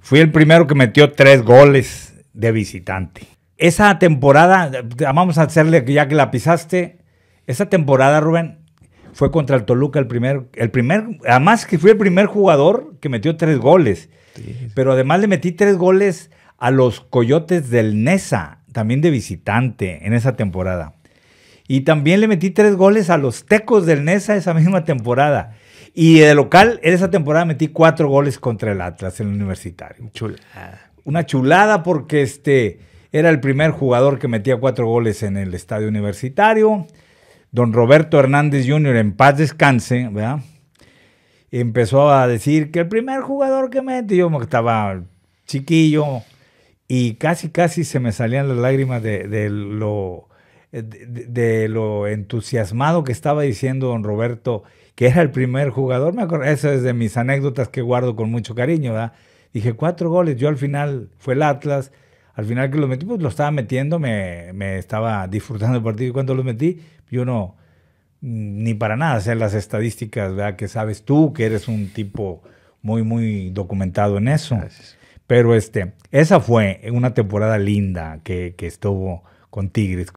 Fui el primero que metió tres goles de visitante. Esa temporada, vamos a hacerle ya que la pisaste, esa temporada, Rubén, fue contra el Toluca el primer, el primer, además que fui el primer jugador que metió tres goles. Pero además le metí tres goles a los Coyotes del Nesa, también de visitante en esa temporada. Y también le metí tres goles a los Tecos del Nesa esa misma temporada. Y de local, en esa temporada metí cuatro goles contra el Atlas en el universitario. Chulada. Ah, una chulada porque este era el primer jugador que metía cuatro goles en el estadio universitario. Don Roberto Hernández Jr., en paz descanse, ¿verdad? Empezó a decir que el primer jugador que mete, yo estaba chiquillo y casi, casi se me salían las lágrimas de lo eh, de, lo entusiasmado que estaba diciendo don Roberto, que era el primer jugador. Me acuerdo, eso es de mis anécdotas que guardo con mucho cariño. ¿verdad? Dije cuatro goles. Yo al final fue el Atlas. Al final que lo metí, pues lo estaba metiendo, me, me estaba disfrutando el partido. Y cuando lo metí, yo no, ni para nada hacer las estadísticas, ¿verdad? Que sabes tú, que eres un tipo muy, muy documentado en eso. Pero este, esa fue una temporada linda que, que estuvo con Tigres.